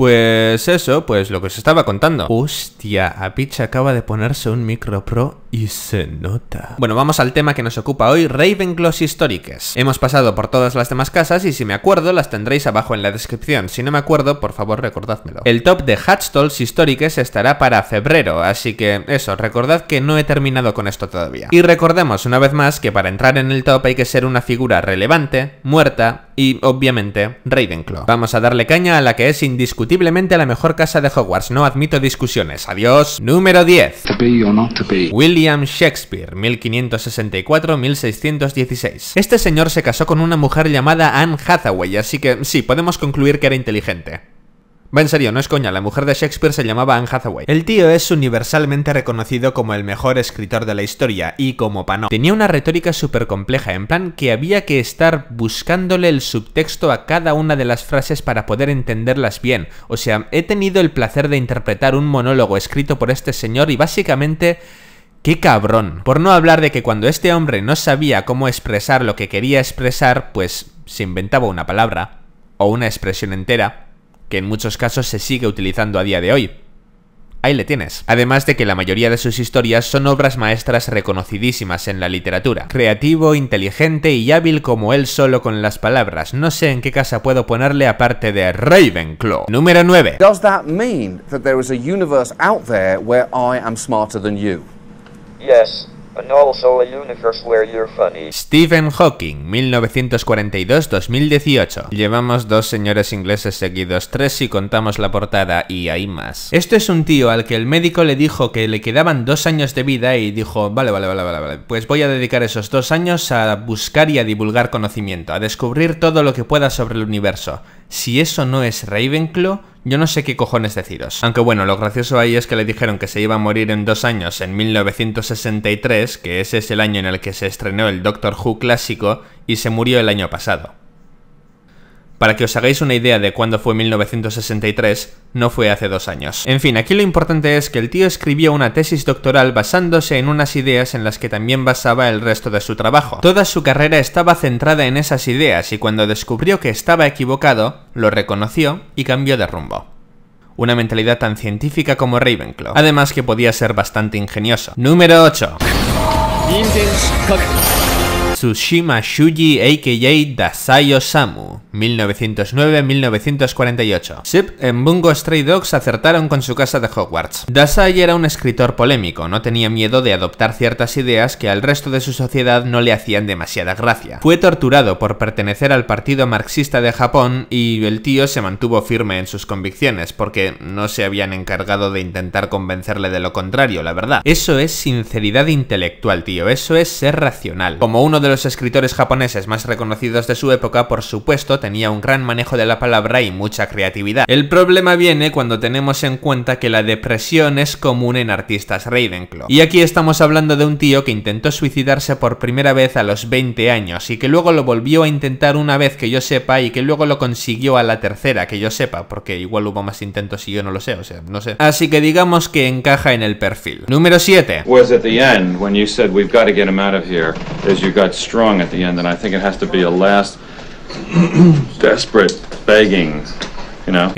Pues eso, pues lo que os estaba contando. Hostia, a acaba de ponerse un micro pro y se nota. Bueno, vamos al tema que nos ocupa hoy, Ravenclaws históricas. Hemos pasado por todas las demás casas y si me acuerdo las tendréis abajo en la descripción. Si no me acuerdo, por favor recordádmelo. El top de Hatstalls históricas estará para febrero, así que eso, recordad que no he terminado con esto todavía. Y recordemos una vez más que para entrar en el top hay que ser una figura relevante, muerta, y, obviamente, Ravenclaw. Vamos a darle caña a la que es indiscutiblemente la mejor casa de Hogwarts, no admito discusiones. Adiós. Número 10. William Shakespeare, 1564-1616. Este señor se casó con una mujer llamada Anne Hathaway, así que sí, podemos concluir que era inteligente. Va en serio, no es coña, la mujer de Shakespeare se llamaba Anne Hathaway. El tío es universalmente reconocido como el mejor escritor de la historia, y como panó. Tenía una retórica súper compleja, en plan que había que estar buscándole el subtexto a cada una de las frases para poder entenderlas bien. O sea, he tenido el placer de interpretar un monólogo escrito por este señor y básicamente... ¡Qué cabrón! Por no hablar de que cuando este hombre no sabía cómo expresar lo que quería expresar, pues se inventaba una palabra, o una expresión entera, que en muchos casos se sigue utilizando a día de hoy. Ahí le tienes. Además de que la mayoría de sus historias son obras maestras reconocidísimas en la literatura. Creativo, inteligente y hábil como él solo con las palabras. No sé en qué casa puedo ponerle aparte de Ravenclaw. Número 9. Does that mean that there is a universe out there where I am smarter than you? Yes. Stephen Hawking, 1942-2018. Llevamos dos señores ingleses seguidos, tres y contamos la portada y hay más. Esto es un tío al que el médico le dijo que le quedaban dos años de vida y dijo, vale, vale, vale, vale, vale, pues voy a dedicar esos dos años a buscar y a divulgar conocimiento, a descubrir todo lo que pueda sobre el universo. Si eso no es Ravenclaw, yo no sé qué cojones deciros. Aunque bueno, lo gracioso ahí es que le dijeron que se iba a morir en dos años, en 1963, que ese es el año en el que se estrenó el Doctor Who clásico, y se murió el año pasado. Para que os hagáis una idea de cuándo fue 1963, no fue hace dos años. En fin, aquí lo importante es que el tío escribió una tesis doctoral basándose en unas ideas en las que también basaba el resto de su trabajo. Toda su carrera estaba centrada en esas ideas y cuando descubrió que estaba equivocado, lo reconoció y cambió de rumbo una mentalidad tan científica como Ravenclaw, además que podía ser bastante ingenioso. Número 8. Tsushima Shuji a.k.a. Dasai Samu, 1909-1948. Sip en Bungo Stray Dogs acertaron con su casa de Hogwarts. Dasai era un escritor polémico, no tenía miedo de adoptar ciertas ideas que al resto de su sociedad no le hacían demasiada gracia. Fue torturado por pertenecer al Partido Marxista de Japón y el tío se mantuvo firme en sus convicciones porque no se habían encargado de intentar convencerle de lo contrario, la verdad. Eso es sinceridad intelectual, tío, eso es ser racional. Como uno de los escritores japoneses más reconocidos de su época, por supuesto, tenía un gran manejo de la palabra y mucha creatividad. El problema viene cuando tenemos en cuenta que la depresión es común en artistas Raidenclaw. Y aquí estamos hablando de un tío que intentó suicidarse por primera vez a los 20 años y que luego lo volvió a intentar una vez que yo sepa y que luego lo consiguió a la tercera que yo sepa, porque igual hubo más intentos y yo no lo sé, o sea, no sé. Así que digamos que encaja en el perfil. Número 7 strong at the end, and I think it has to be last desperate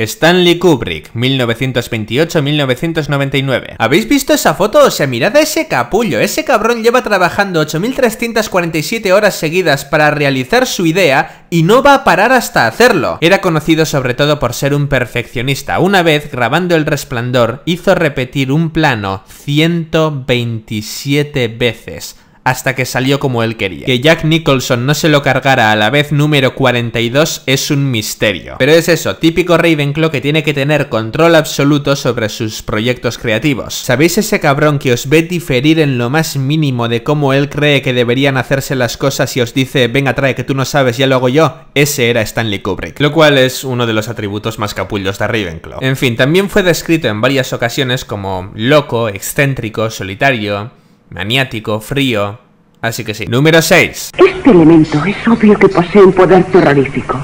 Stanley Kubrick, 1928-1999. ¿Habéis visto esa foto? O sea, mirad a ese capullo. Ese cabrón lleva trabajando 8.347 horas seguidas para realizar su idea y no va a parar hasta hacerlo. Era conocido sobre todo por ser un perfeccionista. Una vez, grabando El Resplandor, hizo repetir un plano 127 veces hasta que salió como él quería. Que Jack Nicholson no se lo cargara a la vez número 42 es un misterio. Pero es eso, típico Ravenclaw que tiene que tener control absoluto sobre sus proyectos creativos. ¿Sabéis ese cabrón que os ve diferir en lo más mínimo de cómo él cree que deberían hacerse las cosas y os dice, venga trae que tú no sabes, ya lo hago yo? Ese era Stanley Kubrick, lo cual es uno de los atributos más capullos de Ravenclaw. En fin, también fue descrito en varias ocasiones como loco, excéntrico, solitario, maniático, frío. Así que sí. Número 6. Este elemento es obvio que posee un poder terrorífico.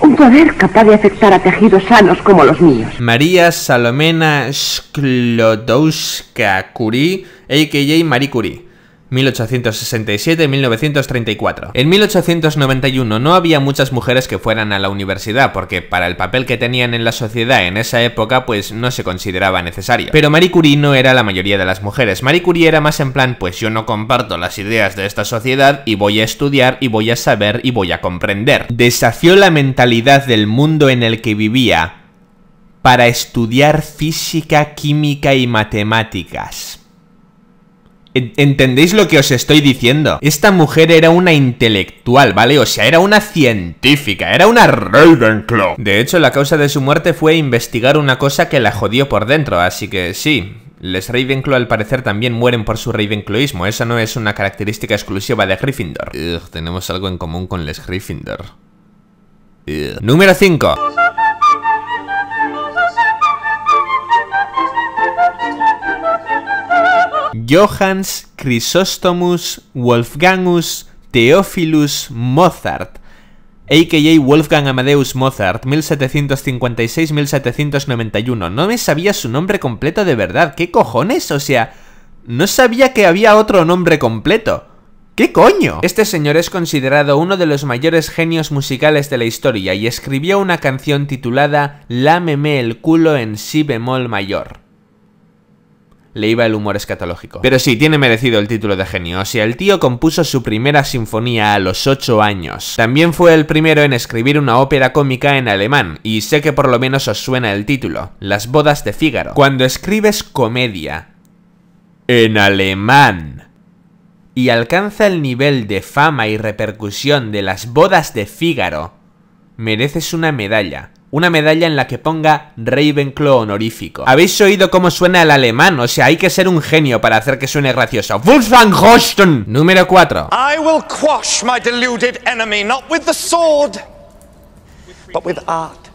Un poder capaz de afectar a tejidos sanos como los míos. María Salomena Sklodowska Curie, a.k.a. Marie Curie. 1867-1934. En 1891 no había muchas mujeres que fueran a la universidad porque para el papel que tenían en la sociedad en esa época pues no se consideraba necesario. Pero Marie Curie no era la mayoría de las mujeres. Marie Curie era más en plan pues yo no comparto las ideas de esta sociedad y voy a estudiar y voy a saber y voy a comprender. Desafió la mentalidad del mundo en el que vivía para estudiar física, química y matemáticas ¿Entendéis lo que os estoy diciendo? Esta mujer era una intelectual, ¿vale? O sea, era una científica, era una Ravenclaw. De hecho, la causa de su muerte fue investigar una cosa que la jodió por dentro, así que sí, les Ravenclaw al parecer también mueren por su Ravenclawismo, esa no es una característica exclusiva de Gryffindor. tenemos algo en común con les Gryffindor. Número 5. Johannes Chrysostomus Wolfgangus Theophilus Mozart, a.k.a. Wolfgang Amadeus Mozart, 1756-1791. No me sabía su nombre completo de verdad. ¿Qué cojones? O sea, no sabía que había otro nombre completo. ¿Qué coño? Este señor es considerado uno de los mayores genios musicales de la historia y escribió una canción titulada Lámeme el culo en si bemol mayor le iba el humor escatológico. Pero sí, tiene merecido el título de genio. Si el tío compuso su primera sinfonía a los 8 años. También fue el primero en escribir una ópera cómica en alemán, y sé que por lo menos os suena el título, Las bodas de Fígaro. Cuando escribes comedia en alemán y alcanza el nivel de fama y repercusión de las bodas de Fígaro, mereces una medalla una medalla en la que ponga Ravenclaw honorífico. ¿Habéis oído cómo suena el alemán? O sea, hay que ser un genio para hacer que suene gracioso. Wolfgang Hosten. Número 4. I will quash my deluded enemy not with the sword, but with art.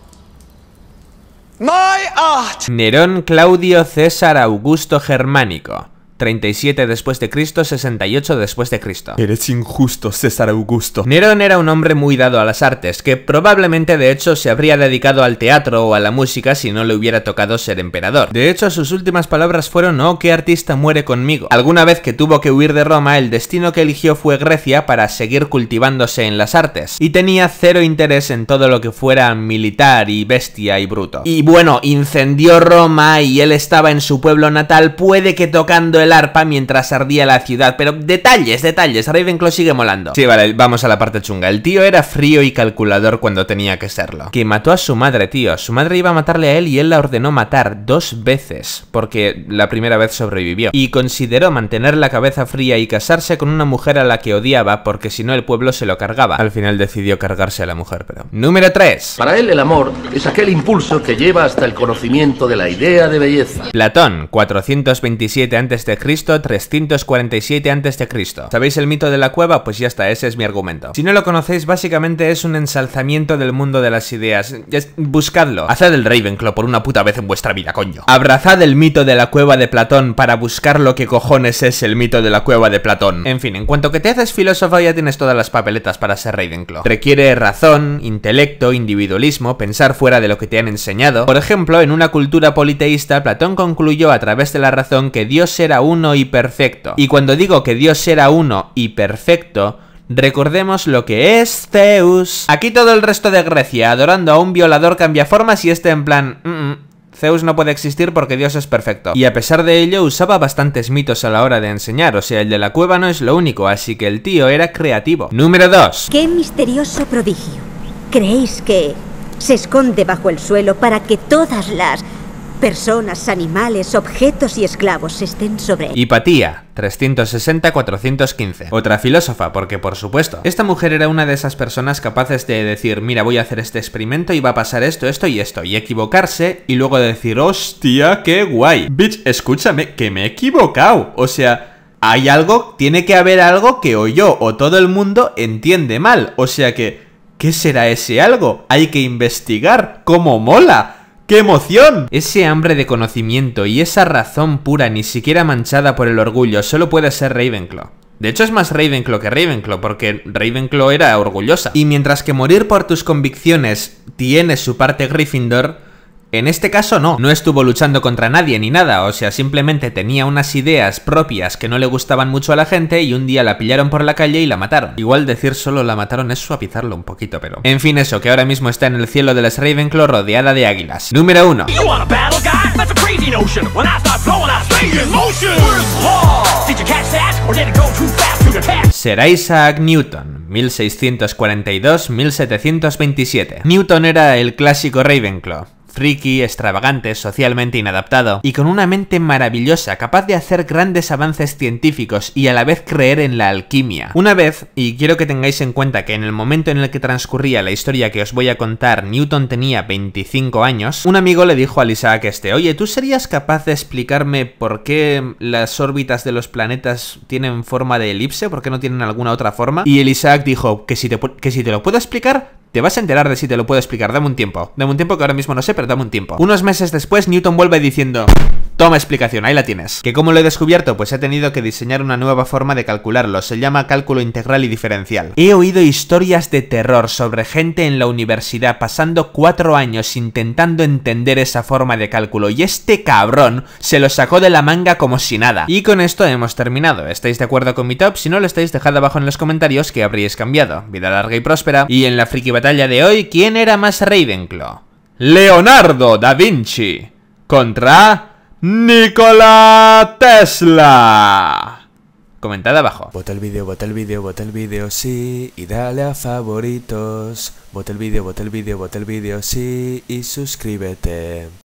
My art. Nerón Claudio César Augusto Germánico. 37 después de Cristo, 68 después de Cristo. Eres injusto, César Augusto. Nerón era un hombre muy dado a las artes, que probablemente de hecho se habría dedicado al teatro o a la música si no le hubiera tocado ser emperador. De hecho, sus últimas palabras fueron, oh, qué artista muere conmigo. Alguna vez que tuvo que huir de Roma, el destino que eligió fue Grecia para seguir cultivándose en las artes, y tenía cero interés en todo lo que fuera militar y bestia y bruto. Y bueno, incendió Roma y él estaba en su pueblo natal, puede que tocando el arpa mientras ardía la ciudad. Pero detalles, detalles, Ravenclaw sigue molando. Sí, vale, vamos a la parte chunga. El tío era frío y calculador cuando tenía que serlo. Que mató a su madre, tío. Su madre iba a matarle a él y él la ordenó matar dos veces, porque la primera vez sobrevivió. Y consideró mantener la cabeza fría y casarse con una mujer a la que odiaba, porque si no el pueblo se lo cargaba. Al final decidió cargarse a la mujer, pero... Número 3. Para él el amor es aquel impulso que lleva hasta el conocimiento de la idea de belleza. Platón, 427 antes de Cristo 347 Cristo. ¿Sabéis el mito de la cueva? Pues ya está, ese es mi argumento. Si no lo conocéis, básicamente es un ensalzamiento del mundo de las ideas. buscadlo. Haced el Ravenclaw por una puta vez en vuestra vida, coño. Abrazad el mito de la cueva de Platón para buscar lo que cojones es el mito de la cueva de Platón. En fin, en cuanto que te haces filósofo ya tienes todas las papeletas para ser Ravenclaw. Requiere razón, intelecto, individualismo, pensar fuera de lo que te han enseñado. Por ejemplo, en una cultura politeísta, Platón concluyó a través de la razón que Dios era uno y perfecto. Y cuando digo que Dios era uno y perfecto, Recordemos lo que es Zeus. Aquí todo el resto de Grecia, adorando a un violador cambia formas y este en plan... Mm, mm, Zeus no puede existir porque Dios es perfecto. Y a pesar de ello usaba bastantes mitos a la hora de enseñar, o sea, el de la cueva no es lo único, así que el tío era creativo. Número 2. Qué misterioso prodigio. ¿Creéis que se esconde bajo el suelo para que todas las Personas, animales, objetos y esclavos estén sobre... Hipatía, 360-415. Otra filósofa, porque por supuesto, esta mujer era una de esas personas capaces de decir, mira, voy a hacer este experimento y va a pasar esto, esto y esto, y equivocarse, y luego decir, hostia, qué guay. Bitch, escúchame, que me he equivocado. O sea... Hay algo, tiene que haber algo que o yo o todo el mundo entiende mal. O sea que, ¿qué será ese algo? Hay que investigar. ¿Cómo mola? ¡Qué emoción! Ese hambre de conocimiento y esa razón pura, ni siquiera manchada por el orgullo, solo puede ser Ravenclaw. De hecho es más Ravenclaw que Ravenclaw, porque Ravenclaw era orgullosa. Y mientras que morir por tus convicciones tiene su parte Gryffindor, en este caso no, no estuvo luchando contra nadie ni nada, o sea, simplemente tenía unas ideas propias que no le gustaban mucho a la gente y un día la pillaron por la calle y la mataron. Igual decir solo la mataron es suavizarlo un poquito, pero... En fin, eso, que ahora mismo está en el cielo de las Ravenclaw rodeada de águilas. Número 1. Será Isaac Newton, 1642-1727. Newton era el clásico Ravenclaw friki, extravagante, socialmente inadaptado, y con una mente maravillosa, capaz de hacer grandes avances científicos y a la vez creer en la alquimia. Una vez, y quiero que tengáis en cuenta que en el momento en el que transcurría la historia que os voy a contar, Newton tenía 25 años, un amigo le dijo a Isaac este, oye, ¿tú serías capaz de explicarme por qué las órbitas de los planetas tienen forma de elipse? ¿Por qué no tienen alguna otra forma? Y el Isaac dijo, que si que si te lo puedo explicar, te vas a enterar de si te lo puedo explicar, dame un tiempo. Dame un tiempo que ahora mismo no sé, pero dame un tiempo. Unos meses después, Newton vuelve diciendo... Toma explicación, ahí la tienes. ¿Que cómo lo he descubierto? Pues he tenido que diseñar una nueva forma de calcularlo, se llama cálculo integral y diferencial. He oído historias de terror sobre gente en la universidad pasando cuatro años intentando entender esa forma de cálculo y este cabrón se lo sacó de la manga como si nada. Y con esto hemos terminado, ¿estáis de acuerdo con mi top? Si no lo estáis, dejad abajo en los comentarios que habríais cambiado. Vida larga y próspera. Y en la friki batalla de hoy, ¿quién era más Ravenclaw? Leonardo da Vinci contra Nikola Tesla. Comentad abajo. Vota el vídeo, vota el vídeo, vota el vídeo, sí. Y dale a favoritos. Vota el vídeo, vota el vídeo, vota el vídeo, sí. Y suscríbete.